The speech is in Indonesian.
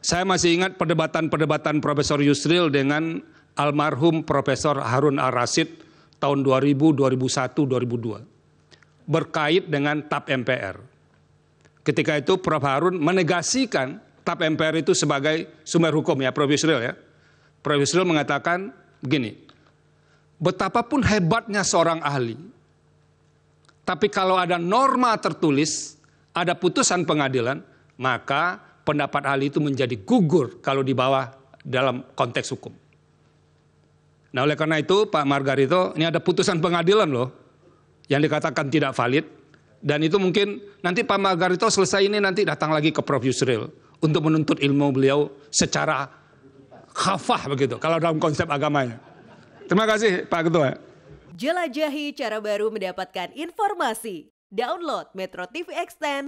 Saya masih ingat perdebatan-perdebatan Profesor Yusril dengan almarhum Profesor Harun Ar-Rasid tahun 2000, 2001, 2002 berkait dengan TAP MPR. Ketika itu Prof. Harun menegasikan TAP MPR itu sebagai sumber hukum ya Prof. Yusril ya. Prof. Yusril mengatakan begini, betapapun hebatnya seorang ahli, tapi kalau ada norma tertulis, ada putusan pengadilan, maka pendapat ahli itu menjadi gugur kalau di bawah dalam konteks hukum. Nah oleh karena itu Pak Margarito ini ada putusan pengadilan loh yang dikatakan tidak valid dan itu mungkin nanti Pak Margarito selesai ini nanti datang lagi ke Prof Yusril untuk menuntut ilmu beliau secara khafah begitu kalau dalam konsep agamanya. Terima kasih Pak Ketua. Jelajahi cara baru mendapatkan informasi. Download Metro TV Extend